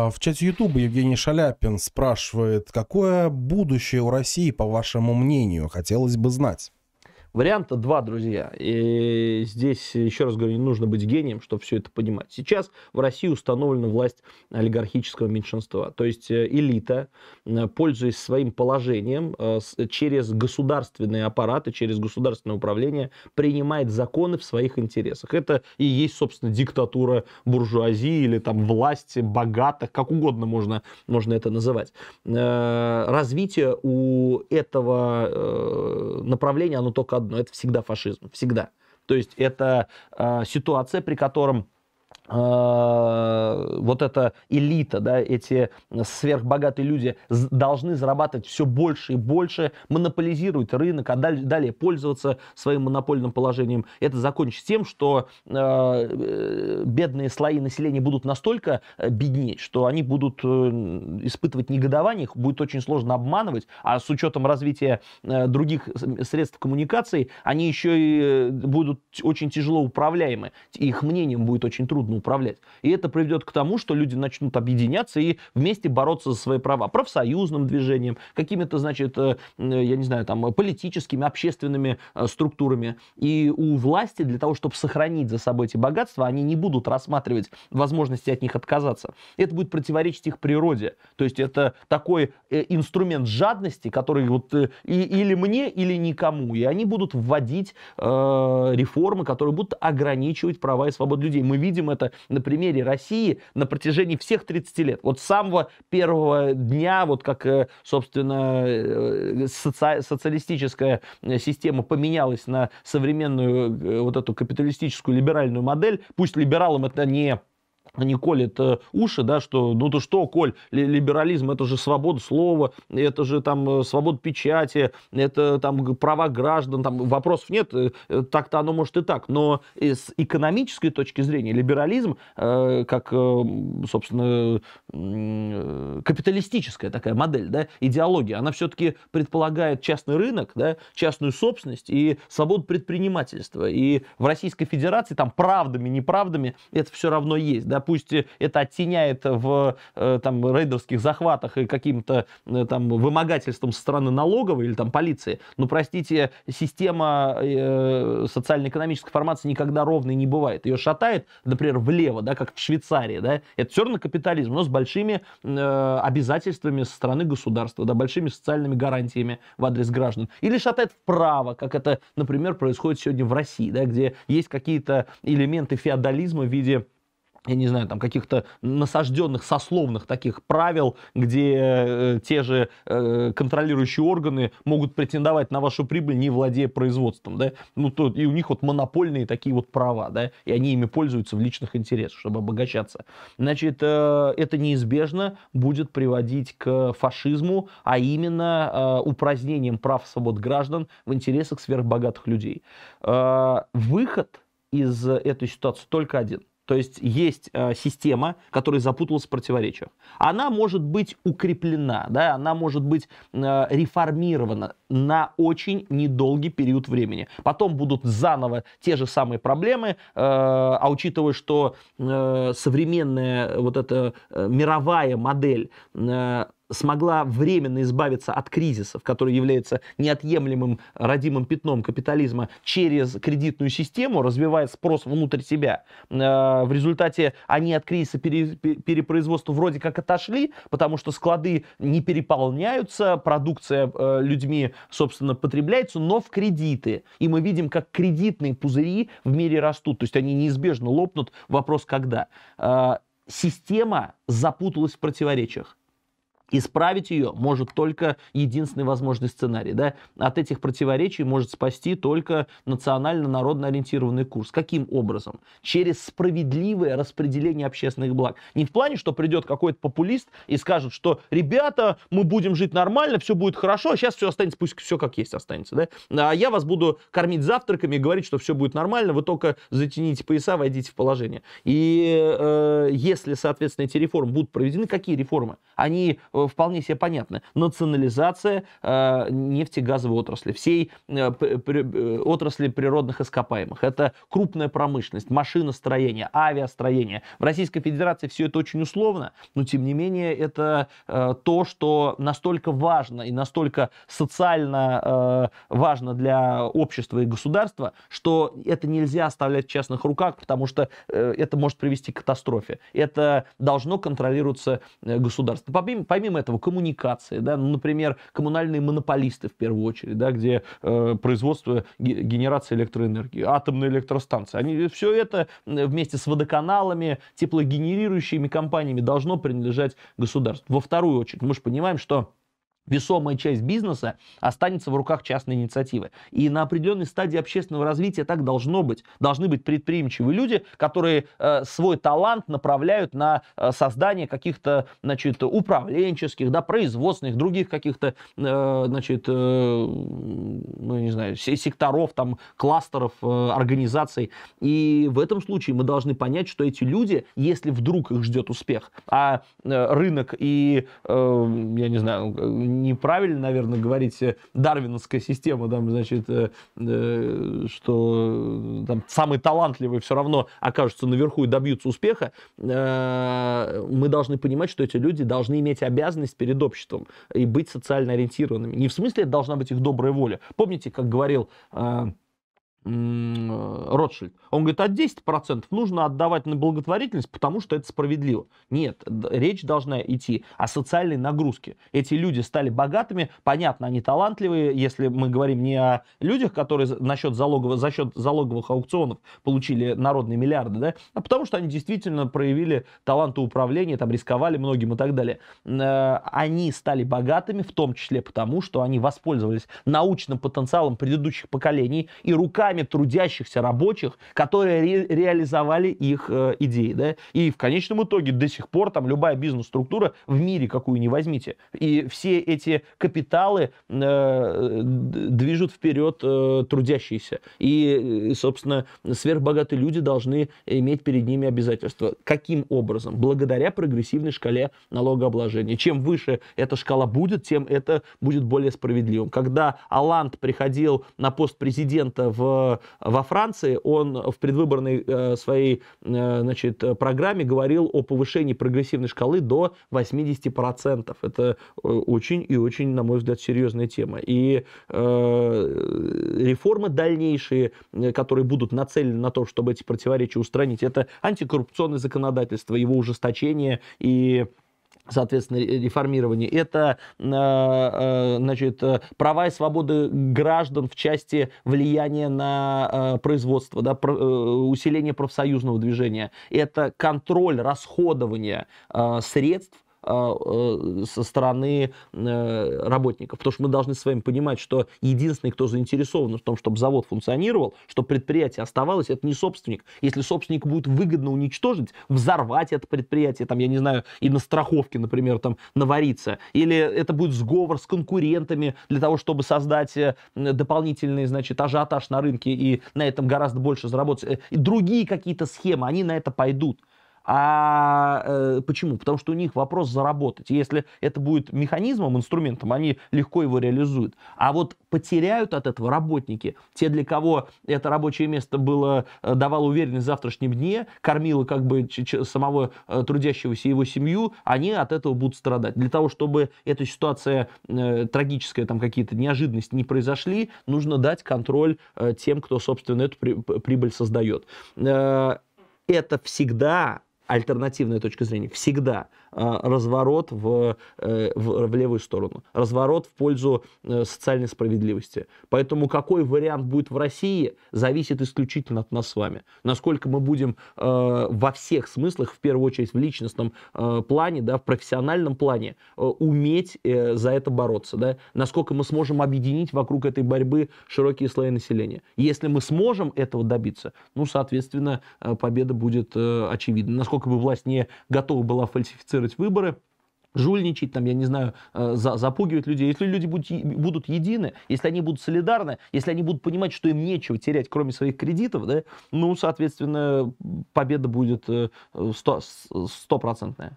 А в чате YouTube Евгений Шаляпин спрашивает, какое будущее у России, по вашему мнению, хотелось бы знать? Варианта два, друзья. И здесь, еще раз говорю, не нужно быть гением, чтобы все это понимать. Сейчас в России установлена власть олигархического меньшинства. То есть э, элита, э, пользуясь своим положением, э, через государственные аппараты, через государственное управление, принимает законы в своих интересах. Это и есть, собственно, диктатура буржуазии или там власти богатых, как угодно можно, можно это называть. Развитие у этого направления, оно только но это всегда фашизм, всегда. То есть это э, ситуация, при котором а, вот эта элита, да, эти сверхбогатые люди должны зарабатывать все больше и больше, монополизировать рынок, а далее, пользоваться своим монопольным положением. Это закончится тем, что а, э, бедные слои населения будут настолько э, беднее, что они будут э, испытывать негодование, их будет очень сложно обманывать, а с учетом развития э, других средств коммуникации, они еще и будут очень тяжело управляемы, их мнением будет очень трудно трудно управлять. И это приведет к тому, что люди начнут объединяться и вместе бороться за свои права. Профсоюзным движением, какими-то, значит, э, э, я не знаю, там, политическими, общественными э, структурами. И у власти для того, чтобы сохранить за собой эти богатства, они не будут рассматривать возможности от них отказаться. Это будет противоречить их природе. То есть это такой инструмент жадности, который вот и, или мне, или никому. И они будут вводить э, реформы, которые будут ограничивать права и свободы людей. Мы видим это это на примере России на протяжении всех 30 лет. Вот с самого первого дня, вот как, э, собственно, э, соци социалистическая э, система поменялась на современную вот эту капиталистическую либеральную модель, пусть либералам это не они колят э, уши, да, что, ну то что, Коль, либерализм, это же свобода слова, это же там э, свобода печати, это там права граждан, там вопросов нет, э, так-то оно может и так, но с экономической точки зрения либерализм, как, собственно, капиталистическая такая модель, да, идеология, она все-таки предполагает частный рынок, да, частную собственность и свободу предпринимательства, и в Российской Федерации там правдами, неправдами это все равно есть, да, пусть э, это оттеняет в э, там, рейдерских захватах и каким-то э, там вымогательством со стороны налоговой или там полиции, но, простите, система социально-экономической формации никогда ровной не бывает. Ее шатает, например, влево, да, как в Швейцарии, да, это все равно капитализм, но с большими обязательствами со стороны государства, да, большими социальными гарантиями в адрес граждан. Или шатает вправо, как это, например, происходит сегодня в России, да, где есть какие-то элементы феодализма в виде я не знаю, там каких-то насажденных сословных таких правил, где э, те же э, контролирующие органы могут претендовать на вашу прибыль, не владея производством, да, ну, то и у них вот монопольные такие вот права, да, и они ими пользуются в личных интересах, чтобы обогащаться. Значит, э, это неизбежно будет приводить к фашизму, а именно э, упразднением прав и свобод граждан в интересах сверхбогатых людей. Э, выход из этой ситуации только один – то есть есть э, система, которая запуталась в противоречиях. Она может быть укреплена, да, она может быть э, реформирована на очень недолгий период времени. Потом будут заново те же самые проблемы, э, а учитывая, что э, современная вот эта э, мировая модель э, смогла временно избавиться от кризисов, который является неотъемлемым родимым пятном капитализма, через кредитную систему, развивая спрос внутрь себя. Э, в результате они от кризиса пере, перепроизводства вроде как отошли, потому что склады не переполняются, продукция э, людьми, собственно, потребляется, но в кредиты. И мы видим, как кредитные пузыри в мире растут, то есть они неизбежно лопнут, вопрос когда. Э, система запуталась в противоречиях. Исправить ее может только единственный возможный сценарий. Да? От этих противоречий может спасти только национально-народно ориентированный курс. Каким образом? Через справедливое распределение общественных благ. Не в плане, что придет какой-то популист и скажет, что ребята, мы будем жить нормально, все будет хорошо, а сейчас все останется, пусть все как есть останется. Да? А я вас буду кормить завтраками и говорить, что все будет нормально, вы только затяните пояса, войдите в положение. И э, если, соответственно, эти реформы будут проведены, какие реформы? Они Э, вполне себе понятно. Национализация э, нефтегазовой отрасли, всей э, отрасли природных ископаемых. Это крупная промышленность, машиностроение, авиастроение. В Российской Федерации все это очень условно, но тем не менее это то, что настолько важно и настолько социально важно для общества и государства, что это нельзя оставлять в частных руках, потому что это может привести к катастрофе. Это должно контролироваться государством. помимо Помимо этого, коммуникации, да, ну, например, коммунальные монополисты в первую очередь, да, где э, производство генерации электроэнергии, атомные электростанции, они, все это вместе с водоканалами, теплогенерирующими компаниями должно принадлежать государству. Во вторую очередь, мы же понимаем, что весомая часть бизнеса останется в руках частной инициативы. И на определенной стадии общественного развития так должно быть. Должны быть предприимчивые люди, которые э, свой талант направляют на э, создание каких-то, значит, управленческих, да, производственных, других каких-то, э, значит, э, ну, не знаю, секторов, там, кластеров, э, организаций. И в этом случае мы должны понять, что эти люди, если вдруг их ждет успех, а э, рынок и, э, я не знаю, неправильно, наверное, говорить э, дарвиновская система, там, значит, э, э что э, там, самые талантливые все равно окажутся наверху и добьются успеха. Э, мы должны понимать, что эти люди должны иметь обязанность перед обществом и быть социально ориентированными. Не в смысле это должна быть их добрая воля. Помните, как говорил э, Ротшильд. Он говорит, а 10% нужно отдавать на благотворительность, потому что это справедливо. Нет, речь должна идти о социальной нагрузке. Эти люди стали богатыми, понятно, они талантливые, если мы говорим не о людях, которые за счет залоговых, за счет залоговых аукционов получили народные миллиарды, да, а потому что они действительно проявили таланты управления, там рисковали многим и так далее. Э, они стали богатыми, в том числе потому, что они воспользовались научным потенциалом предыдущих поколений и руками трудящихся работников рабочих, которые ре реализовали их э, идеи. Да? И в конечном итоге до сих пор там любая бизнес-структура в мире, какую не возьмите, и все эти капиталы э, движут вперед э, трудящиеся. И, э, собственно, сверхбогатые люди должны иметь перед ними обязательства. Каким образом? Благодаря прогрессивной шкале налогообложения. Чем выше эта шкала будет, тем это будет более справедливым. Когда Аланд приходил на пост президента в, во Франции, Федерации, он в предвыборной э, своей э, значит, программе говорил о повышении прогрессивной шкалы до 80%. Это э, очень и очень, на мой взгляд, серьезная тема. И реформы дальнейшие, которые будут нацелены на то, чтобы эти противоречия устранить, это антикоррупционное законодательство, его ужесточение и соответственно, реформирование. Это, а, а, значит, э, права и свободы граждан в части влияния на а, производство, да, э, усиление профсоюзного движения. Это контроль расходования средств а, э, со стороны э, работников. Потому что мы должны с вами понимать, что единственный, кто заинтересован в том, чтобы завод функционировал, чтобы предприятие оставалось, это не собственник. Если собственник будет выгодно уничтожить, взорвать это предприятие, там, я не знаю, и на страховке, например, там, навариться, или это будет сговор с конкурентами для того, чтобы создать э, дополнительный, значит, ажиотаж на рынке и на этом гораздо больше заработать. И другие какие-то схемы, они на это пойдут. А э, почему? Потому что у них вопрос заработать. если это будет механизмом, инструментом, они легко его реализуют. А вот потеряют от этого работники, те, для кого это рабочее место было, э, давало уверенность в завтрашнем дне, кормило как бы самого э, трудящегося и его семью, они от этого будут страдать. Для того, чтобы эта ситуация э, трагическая, там какие-то неожиданности не произошли, нужно дать контроль э, тем, кто, собственно, эту при, прибыль создает. Э, это всегда альтернативная точка зрения всегда а, разворот в, э, в, в левую сторону, разворот в пользу э, социальной справедливости. Поэтому какой вариант будет в России, зависит исключительно от нас с вами. Насколько мы будем э, во всех смыслах, в первую очередь в личностном плане, да, в профессиональном плане, уметь за это бороться, да, насколько мы сможем объединить вокруг этой борьбы широкие слои населения. Если мы сможем этого добиться, ну, соответственно, победа будет очевидна. Насколько бы власть не готова была фальсифицировать фальсифицировать выборы, жульничать, там, я не знаю, э, за, запугивать людей. Если люди будут, будут едины, если они будут солидарны, если они будут понимать, что им нечего терять, кроме своих кредитов, да, ну, соответственно, победа будет э, э, стопроцентная.